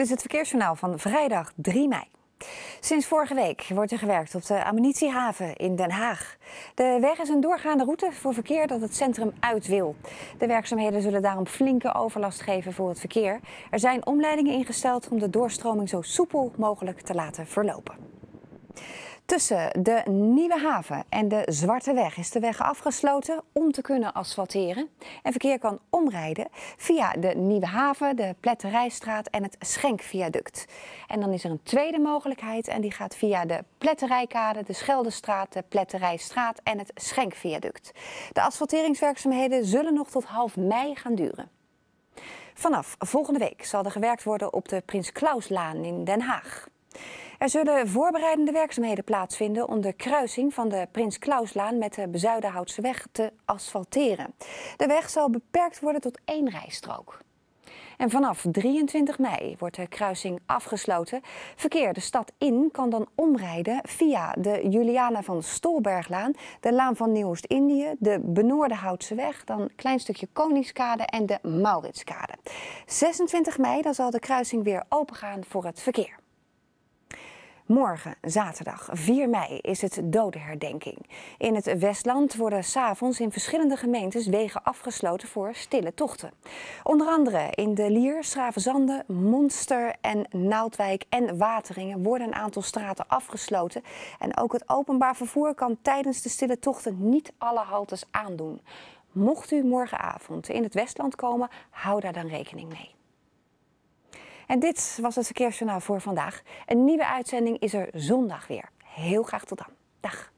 Dit is het verkeersjournaal van vrijdag 3 mei. Sinds vorige week wordt er gewerkt op de ammunitiehaven in Den Haag. De weg is een doorgaande route voor verkeer dat het centrum uit wil. De werkzaamheden zullen daarom flinke overlast geven voor het verkeer. Er zijn omleidingen ingesteld om de doorstroming zo soepel mogelijk te laten verlopen. Tussen de Nieuwe Haven en de Zwarte Weg is de weg afgesloten om te kunnen asfalteren. En verkeer kan omrijden via de Nieuwe Haven, de Pletterijstraat en het Schenkviaduct. En dan is er een tweede mogelijkheid en die gaat via de Pletterijkade, de Scheldestraat, de Pletterijstraat en het Schenkviaduct. De asfalteringswerkzaamheden zullen nog tot half mei gaan duren. Vanaf volgende week zal er gewerkt worden op de Prins Klauslaan in Den Haag. Er zullen voorbereidende werkzaamheden plaatsvinden om de kruising van de Prins Klauslaan met de Bezuidenhoutseweg te asfalteren. De weg zal beperkt worden tot één rijstrook. En vanaf 23 mei wordt de kruising afgesloten. Verkeer de stad in kan dan omrijden via de Juliana van Stolberglaan, de Laan van Nieuw-Oost-Indië, de Benoordenhoutseweg, dan een klein stukje Koningskade en de Mauritskade. 26 mei dan zal de kruising weer opengaan voor het verkeer. Morgen, zaterdag 4 mei, is het dodenherdenking. In het Westland worden s'avonds in verschillende gemeentes wegen afgesloten voor stille tochten. Onder andere in De Lier, Schravenzande, Monster en Naaldwijk en Wateringen worden een aantal straten afgesloten. En ook het openbaar vervoer kan tijdens de stille tochten niet alle haltes aandoen. Mocht u morgenavond in het Westland komen, hou daar dan rekening mee. En dit was het Verkeersjournaal voor vandaag. Een nieuwe uitzending is er zondag weer. Heel graag tot dan. Dag.